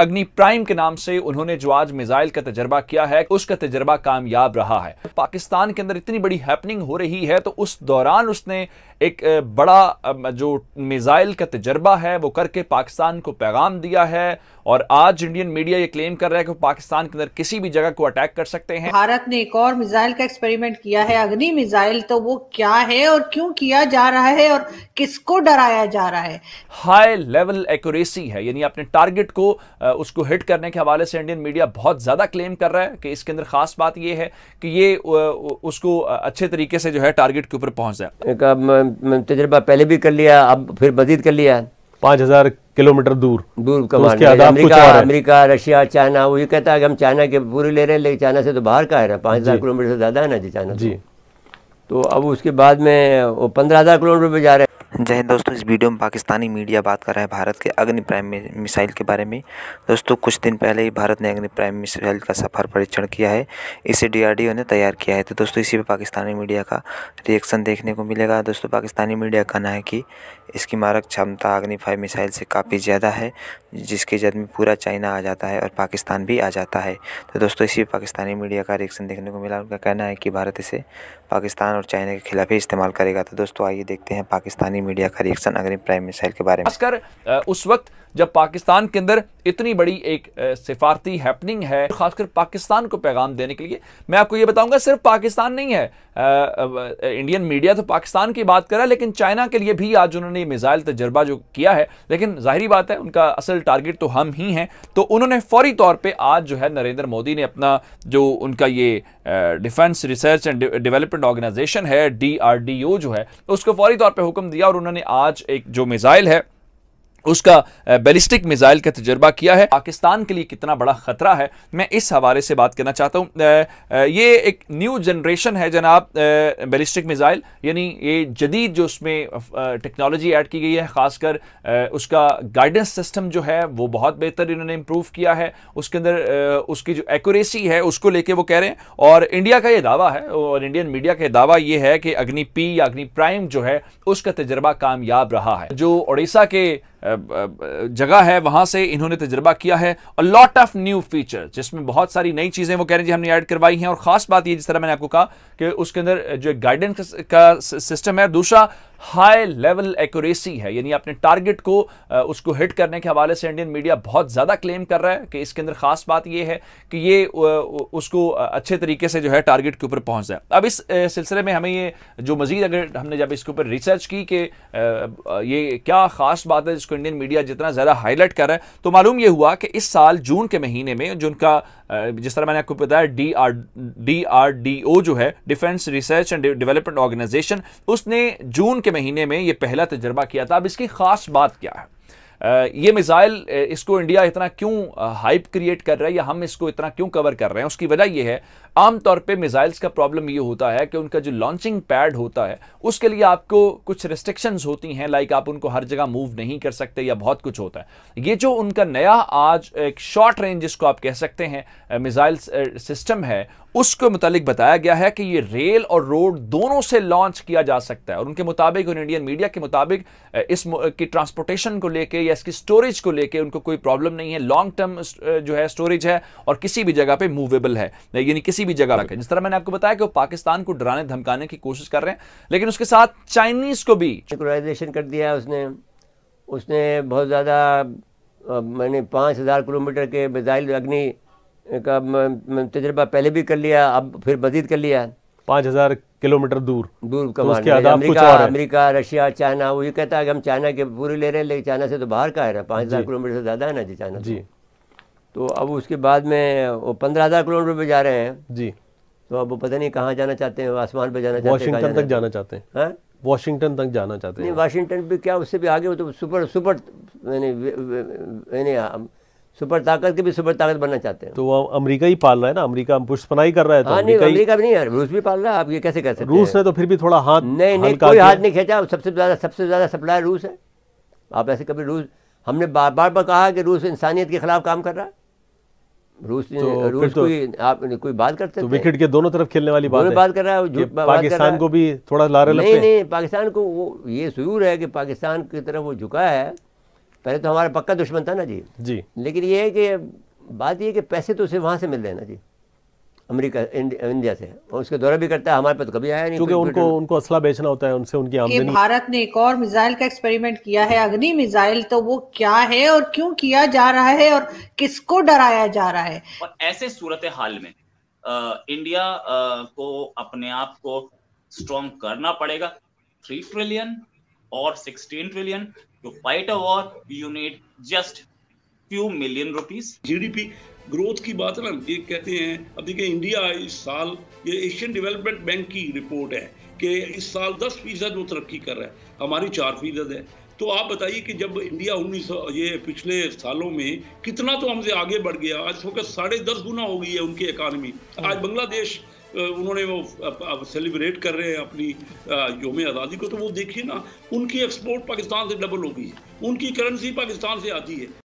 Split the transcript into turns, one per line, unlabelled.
अग्नि प्राइम के नाम से उन्होंने जो आज मिसाइल का तजर्बा किया है उसका तजर्बा कामयाब रहा है पाकिस्तान के अंदर इतनी बड़ी हैपनिंग हो रही है तो उस दौरान उसने एक बड़ा जो मिज़ाइल का तजर्बा है वो करके पाकिस्तान को पैगाम दिया है और आज इंडियन मीडिया ये क्लेम कर रहा है कि पाकिस्तान के अंदर किसी भी जगह को अटैक कर सकते हैं भारत ने एक और मिज़ाइल का एक्सपेरिमेंट किया है अग्नि मिज़ाइल तो वो क्या है और क्यों किया जा रहा है और किसको डराया जा रहा है हाई लेवल एक्यूरेसी है यानी अपने टारगेट को उसको हिट करने के हवाले से इंडियन मीडिया बहुत ज़्यादा क्लेम कर रहा है कि इसके अंदर खास बात यह है कि ये उसको अच्छे तरीके से जो है टारगेट के ऊपर पहुंच
जाए तजर्बा तो पहले भी कर लिया अब फिर मजीद कर लिया पाँच हज़ार किलोमीटर दूर दूर कमा तो अमेरिका अमेरिका रशिया चाइना वो ये कहता है कि हम चाइना के पूरे ले रहे हैं लेकिन चाइना से तो बाहर का है पाँच हज़ार किलोमीटर से ज़्यादा है ना जी चाइना तो। जी तो अब उसके बाद में वो पंद्रह हज़ार किलोमीटर पर जा रहे हैं जय हिंद दोस्तों इस वीडियो में पाकिस्तानी मीडिया बात कर रहा है भारत के अग्नि प्राइम मिसाइल के बारे में दोस्तों कुछ दिन पहले ही भारत ने अग्नि प्राइम मिसाइल का सफर परीक्षण किया है इसे डीआरडीओ ने तैयार किया है तो दोस्तों इसी पे पाकिस्तानी मीडिया का रिएक्शन देखने को मिलेगा दोस्तों पाकिस्तानी मीडिया का कहना है कि इसकी मारक क्षमता अग्नि फाइव मिसाइल से काफ़ी ज़्यादा है जिसके जद में पूरा चाइना आ जाता है और पाकिस्तान भी आ जाता है तो दोस्तों इसी पाकिस्तानी मीडिया का रिएक्शन देखने को मिला उनका कहना है कि भारत इसे पाकिस्तान और चाइना के खिलाफ ही इस्तेमाल करेगा तो दोस्तों आइए देखते हैं पाकिस्तानी मीडिया का रिएक्शन अग्रिम प्राइम मिसाइल के बारे में
खासकर उस वक्त जब पाकिस्तान के अंदर इतनी बड़ी एक सिफारती हैपनिंग है खासकर पाकिस्तान को पैगाम देने के लिए मैं आपको ये बताऊंगा सिर्फ पाकिस्तान नहीं है इंडियन मीडिया तो पाकिस्तान की बात कर रहा है लेकिन चाइना के लिए भी आज उन्होंने ये मिज़ाइल तजर्बा जो किया है लेकिन जाहिर बात है उनका असल टारगेट तो हम ही हैं तो उन्होंने फौरी तौर पर आज जो है नरेंद्र मोदी ने अपना जो उनका ये defence research and development organisation है डी जो है उसको फौरी तौर पर हुक्म दिया और उन्होंने आज एक जो मिज़ाइल है उसका बैलिस्टिक मिसाइल का तजर्बा किया है पाकिस्तान के लिए कितना बड़ा ख़तरा है मैं इस हवाले से बात करना चाहता हूँ ये एक न्यू जनरेशन है जनाब बैलिस्टिक मिसाइल यानी ये जदीद जो उसमें टेक्नोलॉजी ऐड की गई है ख़ासकर उसका गाइडेंस सिस्टम जो है वो बहुत बेहतर इन्होंने इम्प्रूव किया है उसके अंदर उसकी जो एक्यूरेसी है उसको लेके वो कह रहे हैं और इंडिया का ये दावा है और इंडियन मीडिया का दावा ये है कि अग्नि पी या अग्नि प्राइम जो है उसका तजर्बा कामयाब रहा है जो उड़ीसा के जगह है वहां से इन्होंने तजर्बा किया है और लॉट ऑफ न्यू फीचर जिसमें बहुत सारी नई चीज़ें वो कह रहे हैं जी हमने ऐड करवाई हैं और ख़ास बात ये जिस तरह मैंने आपको कहा कि उसके अंदर जो गाइडेंस का सिस्टम है दूसरा हाई लेवल एक्यूरेसी है यानी अपने टारगेट को उसको हिट करने के हवाले से इंडियन मीडिया बहुत ज़्यादा क्लेम कर रहा है कि इसके अंदर ख़ास बात यह है कि ये उसको अच्छे तरीके से जो है टारगेट के ऊपर पहुंच जाए अब इस सिलसिले में हमें ये जो मज़ीद अगर हमने जब इसके ऊपर रिसर्च की कि ये क्या ख़ास बात है जिसको इंडियन मीडिया जितना ज़्यादा हाईलाइट कर रहा है तो मालूम ये हुआ कि इस साल जून के महीने में जिनका जिस तरह मैंने आपको बताया D R D R D O जो है defence research and development organisation उसने जून के महीने में ये पहला तजर्बा किया था अब इसकी खास बात क्या है ये मिज़ाइल इसको इंडिया इतना क्यों हाइप क्रिएट कर रहा है या हम इसको इतना क्यों कवर कर रहे हैं उसकी वजह यह है आमतौर पे मिज़ाइल्स का प्रॉब्लम ये होता है कि उनका जो लॉन्चिंग पैड होता है उसके लिए आपको कुछ रिस्ट्रिक्शंस होती हैं लाइक आप उनको हर जगह मूव नहीं कर सकते या बहुत कुछ होता है ये जो उनका नया आज एक शॉर्ट रेंज जिसको आप कह सकते हैं मिज़ाइल सिस्टम है उसके मुतालिक बताया गया है कि ये रेल और रोड दोनों से लॉन्च किया जा सकता है और उनके मुताबिक और इंडियन मीडिया के मुताबिक इस की ट्रांसपोर्टेशन को लेके या इसकी स्टोरेज को लेके उनको कोई प्रॉब्लम नहीं है लॉन्ग टर्म जो है स्टोरेज है और किसी भी जगह पे मूवेबल है यानी किसी भी जगह रखें जिस तरह मैंने आपको बताया कि वो पाकिस्तान को डराने धमकाने की कोशिश कर रहे हैं लेकिन उसके साथ चाइनीज को भी सेकुलराइजेशन कर दिया है उसने उसने बहुत ज़्यादा मैंने पाँच हज़ार
किलोमीटर के मिज़ाइल अग्नि का तजर्बा पहले भी कर लिया अब फिर मजीद कर लिया पाँच हज़ार किलोमीटर दूर दूर का तो उसके अमेरिका अमेरिका रशिया चाइना वो ये कहता है कि हम चाइना के पूरे ले रहे हैं लेकिन चाइना से तो बाहर का है रहा पाँच हज़ार किलोमीटर से ज़्यादा है ना जी चाइना जी तो अब उसके बाद में वो पंद्रह हज़ार किलोमीटर पर जा रहे हैं जी तो अब वो पता नहीं कहाँ जाना चाहते हैं आसमान पर जाना चाहते हैं वाशिंगटन तक जाना चाहते हैं हाँ? वाशिंगटन तक जाना चाहते हैं वाशिंगटन भी क्या उससे भी आगे हो तो सुपर सुपर यानी सुपर ताकत के भी सुपर ताकत बनना चाहते हैं तो वो अमेरिका ही पाल रहा है ना अमेरिका पुष्ट पनाही कर रहा है तो हाँ, नहीं अमेरिका भी नहीं है रूस भी पाल रहा है आप ये कैसे कर सकते हैं रूस ने तो फिर भी थोड़ा हाथ नहीं नहीं कोई हाथ नहीं खींचा सबसे ज़्यादा सबसे ज़्यादा सप्लायर रूस है आप ऐसे कभी रूस हमने बार बार बार कहा कि रूस इंसानियत के खिलाफ काम कर रहा है रूस तो रूस तो, कोई आप कोई बात करते तो विकेट के दोनों तरफ खेलने वाली बात है बात कर रहा है पाकिस्तान को भी थोड़ा लारे नहीं नहीं पाकिस्तान को वो ये जरूर है कि पाकिस्तान की तरफ वो झुका है पहले तो हमारा पक्का दुश्मन था ना जी जी लेकिन ये है कि बात ये है कि पैसे तो उसे वहाँ से मिल रहे हैं ना जी अमेरिका इंडिया से और उसके दौरा भी करता है हमारे पास तो कभी आया नहीं क्योंकि उनको उनको असला बेचना होता है उनसे उनकी आमदनी
भारत ने एक और मिसाइल का एक्सपेरिमेंट किया है अग्नि मिसाइल तो वो क्या है और क्यों किया जा रहा है और किसको डराया जा रहा है और ऐसे सूरत हाल में आ, इंडिया आ, को अपने आप को स्ट्रॉन्ग करना पड़ेगा थ्री ट्रिलियन और सिक्सटीन ट्रिलियन to तो fight a war you need just few million rupees gdp growth की बात ना ये कहते हैं अब देखिए इंडिया इस साल ये एशियन डेवलपमेंट बैंक की रिपोर्ट है कि इस साल 10 फीसद वो तरक्की कर रहा है हमारी 4 फीसद है तो आप बताइए कि जब इंडिया उन्नीस ये पिछले सालों में कितना तो हमसे आगे बढ़ गया आज होकर साढ़े दस गुना हो गई है उनकी इकानमी आज बांग्लादेश हाँ। उन्होंने वो सेलिब्रेट कर रहे हैं अपनी योम आज़ादी को तो वो देखिए ना उनकी एक्सपोर्ट पाकिस्तान से डबल हो गई है उनकी करेंसी पाकिस्तान से आती है